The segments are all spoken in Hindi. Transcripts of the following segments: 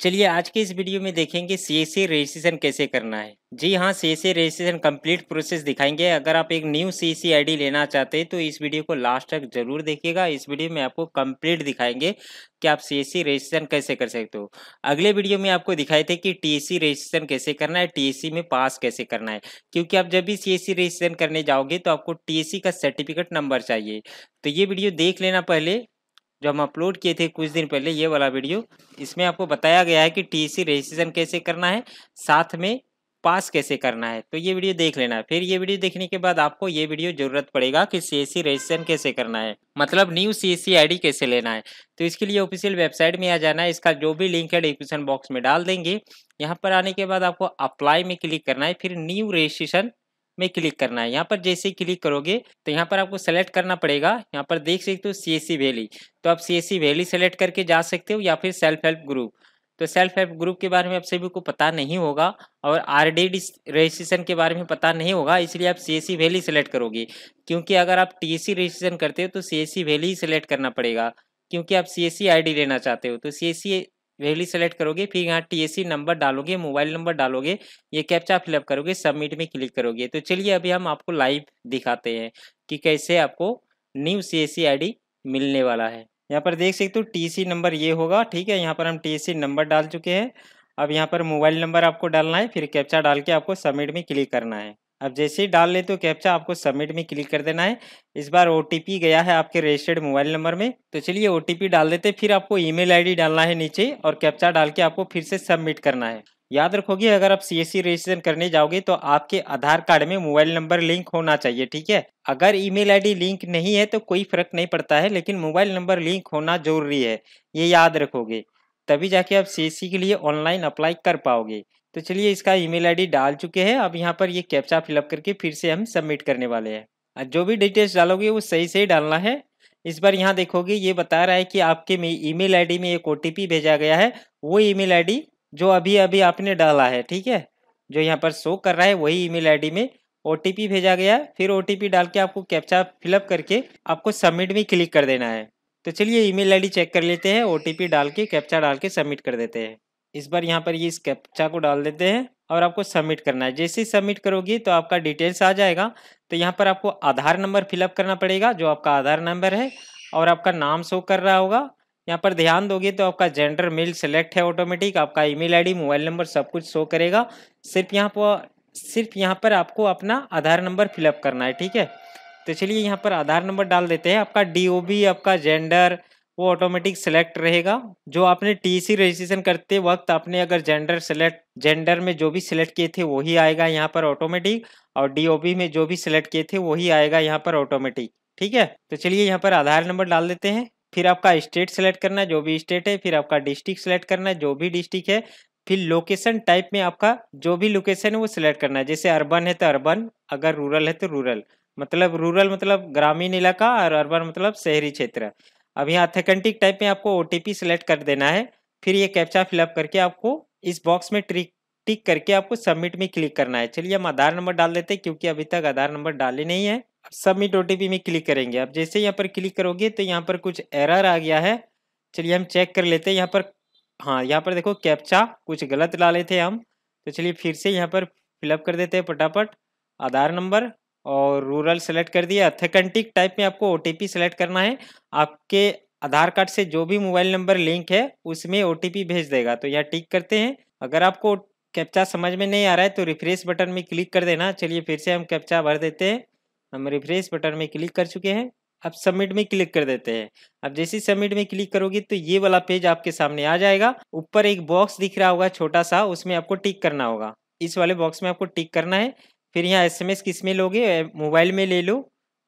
चलिए आज के इस वीडियो में देखेंगे सी एस रजिस्ट्रेशन कैसे करना है जी हाँ C S registration complete process दिखाएंगे अगर आप एक न्यू सी एस आईडी लेना चाहते हैं तो इस वीडियो को लास्ट तक जरूर देखिएगा इस वीडियो में आपको कंप्लीट दिखाएंगे कि आप सी एस रजिस्ट्रेशन कैसे कर सकते हो अगले वीडियो में आपको दिखाए थे कि टी एस रजिस्ट्रेशन कैसे करना है टी में पास कैसे करना है क्योंकि आप जब भी सी एस रजिस्ट्रेशन करने जाओगे तो आपको टी का सर्टिफिकेट नंबर चाहिए तो ये वीडियो देख लेना पहले जो हम अपलोड किए थे कुछ दिन पहले ये वाला वीडियो इसमें आपको बताया गया है कि टी सी रजिस्ट्रेशन कैसे करना है साथ में पास कैसे करना है तो ये वीडियो देख लेना फिर ये वीडियो देखने के बाद आपको ये वीडियो जरूरत पड़ेगा कि सी रजिस्ट्रेशन कैसे करना है मतलब न्यू आई आईडी कैसे लेना है तो इसके लिए ऑफिशियल वेबसाइट में आ जाना है इसका जो भी लिंक है डिस्क्रिप्शन बॉक्स में डाल देंगे यहाँ पर आने के बाद आपको अप्लाई में क्लिक करना है फिर न्यू रजिस्ट्रेशन में क्लिक करना है यहाँ पर जैसे ही क्लिक करोगे तो यहाँ पर आपको सेलेक्ट करना पड़ेगा यहाँ पर देख सकते हो सी एस सी वैली तो आप C S C VLE select करके जा सकते हो या फिर सेल्फ हेल्प ग्रुप तो सेल्फ हेल्प ग्रुप के बारे में आप सभी को पता नहीं होगा और आर रजिस्ट्रेशन के बारे में पता नहीं होगा इसलिए आप C S C VLE select करोगे क्योंकि अगर आप टी e रजिस्ट्रेशन करते हो तो सी एस सी वैली ही सेलेक्ट करना पड़ेगा क्योंकि आप सी एस सी आई लेना चाहते हो तो सी एस सी वेली सेलेक्ट करोगे फिर यहाँ टीएससी नंबर डालोगे मोबाइल नंबर डालोगे ये कैप्चा फिलअप करोगे सबमिट में क्लिक करोगे तो चलिए अभी हम आपको लाइव दिखाते हैं कि कैसे आपको न्यू सी आईडी मिलने वाला है यहाँ पर देख सकते हो सी नंबर ये होगा ठीक है यहाँ पर हम सी नंबर डाल चुके हैं अब यहाँ पर मोबाइल नंबर आपको डालना है फिर कैप्चा डाल के आपको सबमिट में क्लिक करना है अब जैसे ही डाल ले तो कैप्चा आपको सबमिट में क्लिक कर देना है इस बार ओ गया है आपके रजिस्टर्ड मोबाइल नंबर में तो चलिए ओ डाल देते फिर आपको ईमेल आईडी डालना है नीचे और कैप्चा डाल के आपको फिर से सबमिट करना है याद रखोगे अगर आप सी एस रजिस्ट्रेशन करने जाओगे तो आपके आधार कार्ड में मोबाइल नंबर लिंक होना चाहिए ठीक है अगर ईमेल आईडी लिंक नहीं है तो कोई फर्क नहीं पड़ता है लेकिन मोबाइल नंबर लिंक होना जरूरी है ये याद रखोगे तभी जाके आप सी e के लिए ऑनलाइन अप्लाई कर पाओगे तो चलिए इसका ईमेल आईडी डाल चुके हैं अब यहाँ पर ये कैप्चा फिलअप करके फिर से हम सबमिट करने वाले हैं जो भी डिटेल्स डालोगे वो सही से डालना है इस बार यहाँ देखोगे ये बता रहा है कि आपके में ईमेल आईडी में एक ओ भेजा गया है वो ईमेल आईडी जो अभी अभी आपने डाला है ठीक है जो यहाँ पर शो कर रहा है वही ईमेल आईडी में ओ भेजा गया फिर ओ डाल के आपको कैप्चा फिलअप करके आपको सबमिट में क्लिक कर देना है तो चलिए ईमेल आईडी चेक कर लेते हैं ओ डाल के कैप्चा डाल के सबमिट कर देते हैं इस बार यहाँ पर ये इस कैप्चा को डाल देते हैं और आपको सबमिट करना है जैसे ही सबमिट करोगे तो आपका डिटेल्स आ जाएगा तो यहाँ पर आपको आधार नंबर फिलअप करना पड़ेगा जो आपका आधार नंबर है और आपका नाम शो कर रहा होगा यहाँ पर ध्यान दोगे तो आपका जेंडर मेल सेलेक्ट है ऑटोमेटिक आपका ईमेल आईडी मोबाइल नंबर सब कुछ शो करेगा सिर्फ यहाँ पर सिर्फ यहाँ पर आपको अपना आधार नंबर फिलअप करना है ठीक है तो चलिए यहाँ पर आधार नंबर डाल देते हैं आपका डी आपका जेंडर वो ऑटोमेटिक सिलेक्ट रहेगा जो आपने टीसी रजिस्ट्रेशन करते वक्त आपने अगर जेंडर सेलेक्ट जेंडर में जो भी सिलेक्ट किए थे वही आएगा यहाँ पर ऑटोमेटिक और डीओबी में जो भी सिलेक्ट किए थे वही आएगा यहाँ पर ऑटोमेटिक ठीक है तो चलिए यहाँ पर आधार नंबर डाल देते हैं फिर आपका स्टेट सेलेक्ट करना है जो भी स्टेट है फिर आपका डिस्ट्रिक्ट सेलेक्ट करना है जो भी डिस्ट्रिक्ट है फिर लोकेशन टाइप में आपका जो भी लोकेशन है वो सिलेक्ट करना है जैसे अर्बन है तो अर्बन अगर रूरल है तो रूरल मतलब रूरल मतलब ग्रामीण इलाका और अर्बन मतलब शहरी क्षेत्र अब यहाँ ऑथेंटिक टाइप में आपको ओ सेलेक्ट कर देना है फिर ये कैप्चा फिलअप करके आपको इस बॉक्स में ट्रिक टिक करके आपको सबमिट में क्लिक करना है चलिए हम आधार नंबर डाल देते हैं क्योंकि अभी तक आधार नंबर डाले नहीं है सबमिट ओ में क्लिक करेंगे अब जैसे यहाँ पर क्लिक करोगे तो यहाँ पर कुछ एरर आ गया है चलिए हम चेक कर लेते हैं यहाँ पर हाँ यहाँ पर देखो कैप्चा कुछ गलत डाले थे हम तो चलिए फिर से यहाँ पर फिलअप कर देते हैं फटाफट आधार नंबर और रूरल सेलेक्ट कर दिया अथेकेंटिक टाइप में आपको ओ सेलेक्ट करना है आपके आधार कार्ड से जो भी मोबाइल नंबर लिंक है उसमें ओ भेज देगा तो यह टिक करते हैं अगर आपको कैप्चा समझ में नहीं आ रहा है तो रिफ्रेश बटन में क्लिक कर देना चलिए फिर से हम कैप्चा भर देते हैं हम रिफ्रेश बटन में क्लिक कर चुके हैं अब सबमिट में क्लिक कर देते हैं अब जैसे ही सबमिट में क्लिक करोगे तो ये वाला पेज आपके सामने आ जाएगा ऊपर एक बॉक्स दिख रहा होगा छोटा सा उसमें आपको टिक करना होगा इस वाले बॉक्स में आपको टिक करना है फिर यहाँ एस एम एस किस में लोगे मोबाइल में ले लो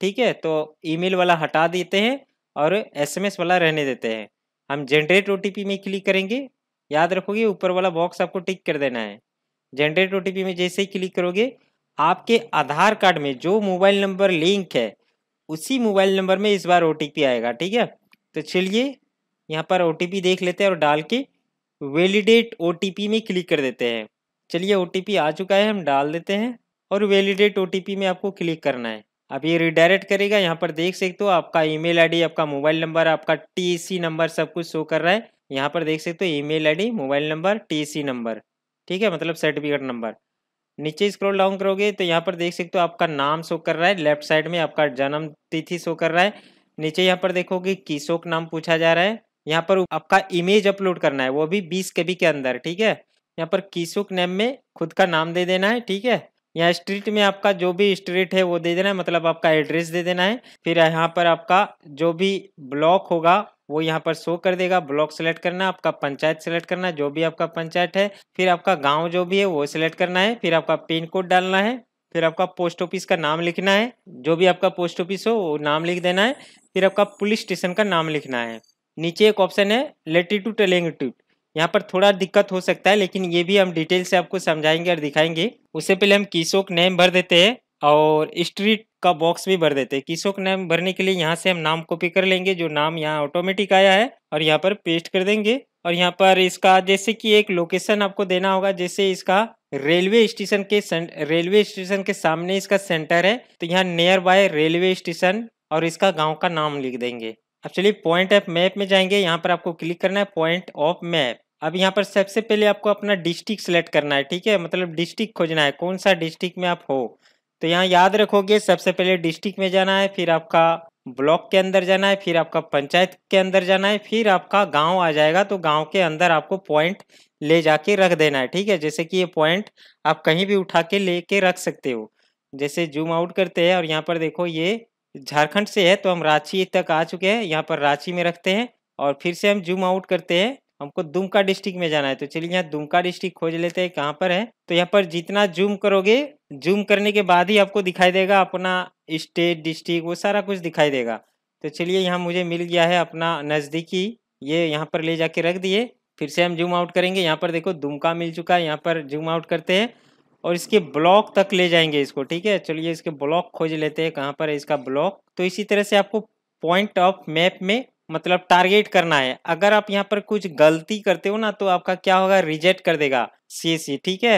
ठीक है तो ईमेल वाला हटा देते हैं और एस एम एस वाला रहने देते हैं हम जनरेट ओ टी पी में क्लिक करेंगे याद रखोगे ऊपर वाला बॉक्स आपको टिक कर देना है जनरेट ओ टी पी में जैसे ही क्लिक करोगे आपके आधार कार्ड में जो मोबाइल नंबर लिंक है उसी मोबाइल नंबर में इस बार ओ टी पी आएगा ठीक है तो चलिए यहाँ पर ओ टी पी देख लेते हैं और डाल के वेलीडेट ओ टी पी में क्लिक कर देते हैं चलिए ओ टी पी आ चुका है हम डाल देते हैं और वैलिडेट ओटीपी में आपको क्लिक करना है आप ये रिडायरेक्ट करेगा यहाँ पर देख सकते हो आपका ईमेल आईडी आपका मोबाइल नंबर आपका टीसी नंबर सब कुछ शो कर रहा है यहाँ पर देख सकते हो email ID mobile number TC number ठीक है मतलब सर्टिफिकेट नंबर नीचे स्क्रॉल डाउन करोगे तो यहाँ पर देख सकते हो आपका नाम शो कर रहा है लेफ्ट साइड में आपका जन्म तिथि शो कर रहा है नीचे यहाँ पर देखोगे किशोक नाम पूछा जा रहा है यहाँ पर आपका इमेज अपलोड करना है वो भी बीस के बी के अंदर ठीक है यहाँ पर किशोक नेम में खुद का नाम दे देना है ठीक है यहाँ स्ट्रीट में आपका जो भी स्ट्रीट है वो दे देना है मतलब आपका एड्रेस दे देना है फिर यहाँ पर आपका जो भी ब्लॉक होगा वो यहाँ पर शो कर देगा ब्लॉक सेलेक्ट करना आपका पंचायत सेलेक्ट करना जो भी आपका पंचायत है फिर आपका गांव जो भी है वो सिलेक्ट करना है फिर आपका पिन कोड डालना है फिर आपका पोस्ट ऑफिस का नाम लिखना है जो भी आपका पोस्ट ऑफिस हो वो नाम लिख देना है फिर आपका पुलिस स्टेशन का नाम लिखना है नीचे एक ऑप्शन है लेटीट्यूड एलेंगट्यूड यहाँ पर थोड़ा दिक्कत हो सकता है लेकिन ये भी हम डिटेल से आपको समझाएंगे और दिखाएंगे उससे पहले हम किशोक नेम भर देते हैं और स्ट्रीट का बॉक्स भी भर देते हैं किशोक नेम भरने के लिए यहाँ से हम नाम कॉपी कर लेंगे जो नाम यहाँ ऑटोमेटिक आया है और यहाँ पर पेस्ट कर देंगे और यहाँ पर इसका जैसे कि एक लोकेशन आपको देना होगा जैसे इसका रेलवे स्टेशन के रेलवे स्टेशन के सामने इसका सेंटर है तो यहाँ नियर बाय रेलवे स्टेशन और इसका गाँव का नाम लिख देंगे अब चलिए पॉइंट ऑफ मैप में जाएंगे यहाँ पर आपको क्लिक करना है पॉइंट ऑफ मैप अब यहाँ पर सबसे पहले आपको अपना डिस्ट्रिक्ट सेलेक्ट करना है ठीक है मतलब डिस्ट्रिक्ट खोजना है कौन सा डिस्ट्रिक्ट में आप हो तो यहाँ याद रखोगे सबसे पहले डिस्ट्रिक्ट में जाना है फिर आपका ब्लॉक के अंदर जाना है फिर आपका पंचायत के अंदर जाना है फिर आपका गांव आ जाएगा तो गांव के अंदर आपको पॉइंट ले जाके रख देना है ठीक है जैसे कि ये पॉइंट आप कहीं भी उठा के ले के रख सकते हो जैसे जूम आउट करते हैं और यहाँ पर देखो ये झारखंड से है तो हम रांची तक आ चुके हैं यहाँ पर रांची में रखते हैं और फिर से हम जूम आउट करते हैं हमको दुमका डिस्ट्रिक्ट में जाना है तो चलिए यहाँ दुमका डिस्ट्रिक्ट खोज लेते हैं कहाँ पर है तो यहाँ पर जितना जूम करोगे जूम करने के बाद ही आपको दिखाई देगा अपना स्टेट डिस्ट्रिक्ट वो सारा कुछ दिखाई देगा तो चलिए यहाँ मुझे मिल गया है अपना नज़दीकी ये यहाँ पर ले जाके रख दिए फिर से हम जूम आउट करेंगे यहाँ पर देखो दुमका मिल चुका है यहाँ पर जूम आउट करते हैं और इसके ब्लॉक तक ले जाएंगे इसको ठीक है चलिए इसके ब्लॉक खोज लेते हैं कहाँ पर है इसका ब्लॉक तो इसी तरह से आपको पॉइंट ऑफ मैप में मतलब टारगेट करना है अगर आप यहाँ पर कुछ गलती करते हो ना तो आपका क्या होगा रिजेक्ट कर देगा सी सी ठीक है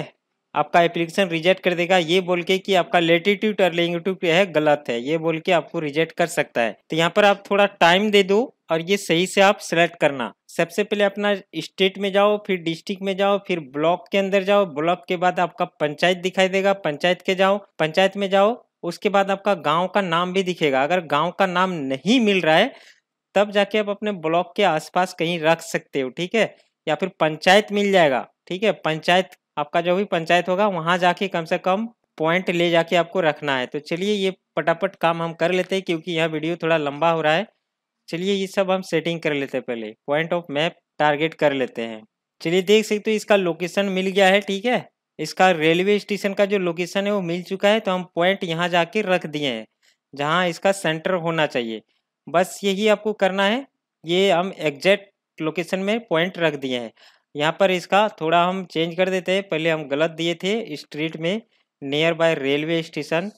आपका एप्लीकेशन रिजेक्ट कर देगा ये बोल के कि आपका लेटिट्यूड और लेंगिट्यूड है गलत है ये बोल के आपको रिजेक्ट कर सकता है तो यहाँ पर आप थोड़ा टाइम दे दो और ये सही से आप सेलेक्ट करना सबसे पहले अपना स्टेट में जाओ फिर डिस्ट्रिक्ट में जाओ फिर ब्लॉक के अंदर जाओ ब्लॉक के बाद आपका पंचायत दिखाई देगा पंचायत के जाओ पंचायत में जाओ उसके बाद आपका गांव का नाम भी दिखेगा अगर गांव का नाम नहीं मिल रहा है तब जाके आप अपने ब्लॉक के आसपास कहीं रख सकते हो ठीक है या फिर पंचायत मिल जाएगा ठीक है पंचायत आपका जो भी पंचायत होगा वहाँ जाके कम से कम पॉइंट ले जाके आपको रखना है तो चलिए ये पटापट काम हम कर लेते हैं क्योंकि यह वीडियो थोड़ा लंबा हो रहा है चलिए ये सब हम सेटिंग कर लेते हैं पहले पॉइंट ऑफ मैप टारगेट कर लेते हैं चलिए देख सकते हो इसका लोकेशन मिल गया है ठीक है इसका रेलवे स्टेशन का जो लोकेशन है वो मिल चुका है तो हम पॉइंट यहाँ जाके रख दिए हैं जहाँ इसका सेंटर होना चाहिए बस यही आपको करना है ये हम एग्जैक्ट लोकेशन में पॉइंट रख दिए हैं यहाँ पर इसका थोड़ा हम चेंज कर देते हैं पहले हम गलत दिए थे स्ट्रीट में नियर बाय रेलवे स्टेशन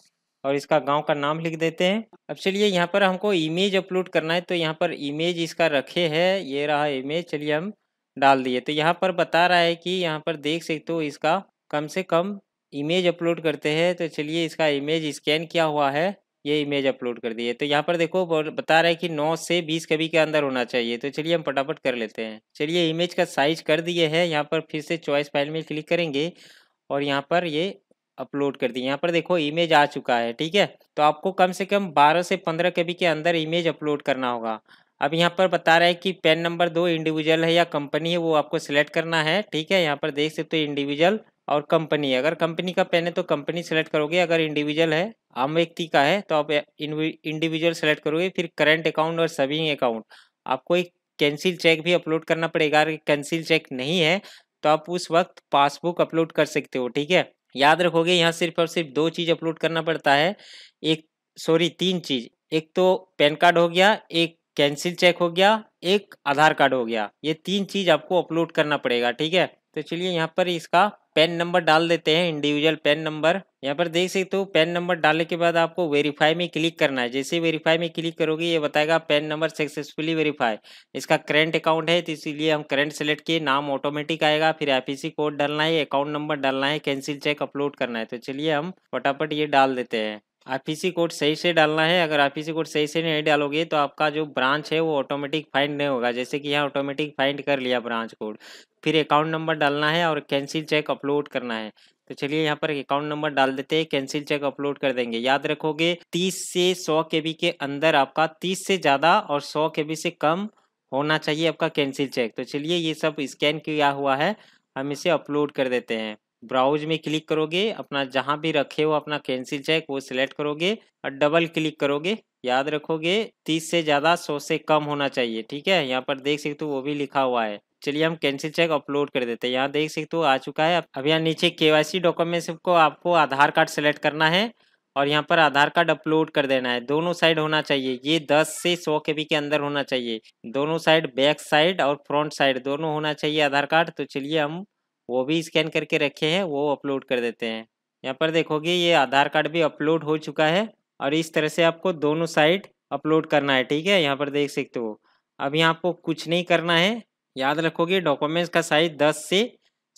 और इसका गांव का नाम लिख देते हैं अब चलिए यहाँ पर हमको इमेज अपलोड करना है तो यहाँ पर इमेज इसका रखे है ये रहा इमेज चलिए हम डाल दिए तो यहाँ पर बता रहा है कि यहाँ पर देख सकते हो इसका कम से कम इमेज अपलोड करते हैं तो चलिए इसका इमेज स्कैन किया हुआ है ये इमेज अपलोड कर दी है तो यहाँ पर देखो बता रहा है कि 9 से 20 कभी के अंदर होना चाहिए तो चलिए हम फटाफट कर लेते हैं चलिए इमेज का साइज कर दिए है यहाँ पर फिर से चॉइस फाइल में क्लिक करेंगे और यहाँ पर ये अपलोड कर दी यहाँ पर देखो इमेज आ चुका है ठीक है तो आपको कम से कम बारह से पंद्रह के के अंदर इमेज अपलोड करना होगा अब यहाँ पर बता रहा है कि पेन नंबर दो इंडिविजुअल है या कंपनी है वो आपको सिलेक्ट करना है ठीक है यहाँ पर देख सकते हो तो इंडिविजुअल और कंपनी अगर कंपनी का पेन है तो कंपनी सेलेक्ट करोगे अगर इंडिविजुअल है आम व्यक्ति का है तो आप इंडिविजुअल सेलेक्ट करोगे फिर करंट अकाउंट और सेविंग अकाउंट आपको एक कैंसिल चेक भी अपलोड करना पड़ेगा अगर कैंसिल चेक नहीं है तो आप उस वक्त पासबुक अपलोड कर सकते हो ठीक है याद रखोगे यहाँ सिर्फ और सिर्फ दो चीज़ अपलोड करना पड़ता है एक सॉरी तीन चीज़ एक तो पैन कार्ड हो गया एक कैंसिल चेक हो गया एक आधार कार्ड हो गया ये तीन चीज़ आपको अपलोड करना पड़ेगा ठीक है तो चलिए यहाँ पर इसका पेन नंबर डाल देते हैं इंडिविजुअल पेन नंबर यहाँ पर देख सकते हो पेन नंबर डालने के बाद आपको वेरीफाई में क्लिक करना है जैसे वेरीफाई में क्लिक करोगे ये बताएगा पेन नंबर सक्सेसफुली वेरीफाई इसका करेंट अकाउंट है तो इसीलिए हम करेंट सेलेक्ट किए नाम ऑटोमेटिक आएगा फिर आप कोड डालना है अकाउंट नंबर डालना है कैंसिल चेक अपलोड करना है तो चलिए हम फटाफट ये डाल देते हैं आप इसी कोड सही से डालना है अगर आप इसी कोड सही से नहीं डालोगे तो आपका जो ब्रांच है वो ऑटोमेटिक फाइंड नहीं होगा जैसे कि यहाँ ऑटोमेटिक फाइंड कर लिया ब्रांच कोड फिर अकाउंट नंबर डालना है और कैंसिल चेक अपलोड करना है तो चलिए यहाँ पर अकाउंट नंबर डाल देते हैं कैंसिल चेक अपलोड कर देंगे याद रखोगे तीस से सौ के के अंदर आपका तीस से ज़्यादा और सौ के से कम होना चाहिए आपका कैंसिल चेक तो चलिए ये सब स्कैन किया हुआ है हम इसे अपलोड कर देते हैं ब्राउज में क्लिक करोगे अपना जहाँ भी रखे हो अपना कैंसिल चेक वो सिलेक्ट करोगे और डबल क्लिक करोगे याद रखोगे तीस से ज़्यादा सौ से कम होना चाहिए ठीक है यहाँ पर देख सकते हो वो भी लिखा हुआ है चलिए हम कैंसिल चेक अपलोड कर देते हैं यहाँ देख सकते हो आ चुका है अब यहाँ नीचे के वाई डॉक्यूमेंट्स को आपको आधार कार्ड सेलेक्ट करना है और यहाँ पर आधार कार्ड अपलोड कर देना है दोनों साइड होना चाहिए ये 10 से 100 के बी के अंदर होना चाहिए दोनों साइड बैक साइड और फ्रंट साइड दोनों होना चाहिए आधार कार्ड तो चलिए हम वो भी स्कैन करके रखे हैं वो अपलोड कर देते हैं यहाँ पर देखोगे ये आधार कार्ड भी अपलोड हो चुका है और इस तरह से आपको दोनों साइड अपलोड करना है ठीक है यहाँ पर देख सकते हो अभी आपको कुछ नहीं करना है याद रखोगे डॉक्यूमेंट्स का साइज दस से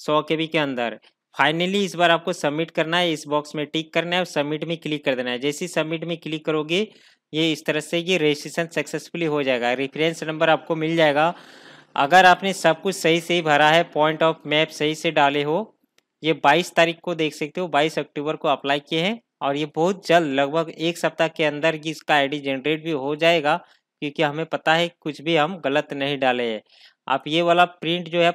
सौ के बी के अंदर फाइनली इस बार आपको सबमिट करना है इस बॉक्स में टिक करना है और सबमिट में क्लिक कर देना है जैसे ही सबमिट में क्लिक करोगे ये इस तरह से ये रजिस्ट्रेशन सक्सेसफुली हो जाएगा रेफरेंस नंबर आपको मिल जाएगा अगर आपने सब कुछ सही से ही भरा है पॉइंट ऑफ मैप सही से डाले हो ये 22 तारीख को देख सकते हो 22 अक्टूबर को अप्लाई किए हैं और ये बहुत जल्द लगभग एक सप्ताह के अंदर ही इसका आईडी जनरेट भी हो जाएगा क्योंकि हमें पता है कुछ भी हम गलत नहीं डाले हैं आप ये वाला प्रिंट जो है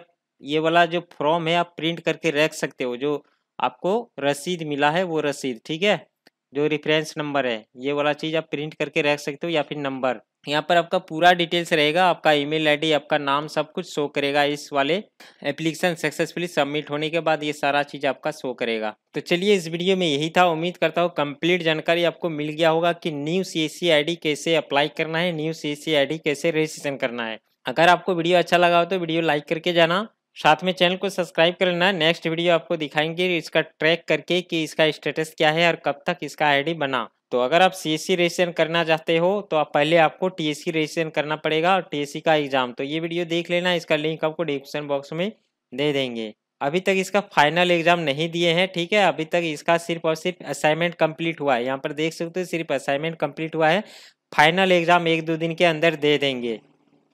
ये वाला जो फॉर्म है आप प्रिंट करके रख सकते हो जो आपको रसीद मिला है वो रसीद ठीक है जो रेफरेंस नंबर है ये वाला चीज़ आप प्रिंट करके रख सकते हो या फिर नंबर यहाँ पर आपका पूरा डिटेल्स रहेगा आपका ईमेल आईडी आपका नाम सब कुछ शो करेगा इस वाले एप्लीकेशन सक्सेसफुली सबमिट होने के बाद ये सारा चीज़ आपका शो करेगा तो चलिए इस वीडियो में यही था उम्मीद करता हूँ कंप्लीट जानकारी आपको मिल गया होगा कि न्यू सी एस कैसे अप्लाई करना है न्यू सी एस कैसे रजिस्ट्रेशन करना है अगर आपको वीडियो अच्छा लगा हो तो वीडियो लाइक करके जाना साथ में चैनल को सब्सक्राइब कर लेना नेक्स्ट वीडियो आपको दिखाएंगे इसका ट्रैक करके कि इसका स्टेटस क्या है और कब तक इसका आई बना तो अगर आप सी एस रजिस्ट्रेशन करना चाहते हो तो आप पहले आपको टी एस रजिस्ट्रेशन करना पड़ेगा और टी e का एग्जाम तो ये वीडियो देख लेना इसका लिंक आपको डिस्क्रिप्शन बॉक्स में दे देंगे अभी तक इसका फाइनल एग्जाम नहीं दिए हैं ठीक है अभी तक इसका सिर्फ और सिर्फ असाइनमेंट कंप्लीट हुआ है यहाँ पर देख सकते हो सिर्फ असाइनमेंट कंप्लीट हुआ है फाइनल एग्जाम एक दो दिन के अंदर दे देंगे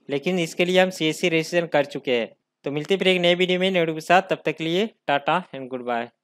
लेकिन इसके लिए हम सी एस रजिस्ट्रेशन कर चुके हैं तो मिलते फिर एक नए वीडियो में नेहरू के साथ तब तक के लिए टाटा एंड गुड बाय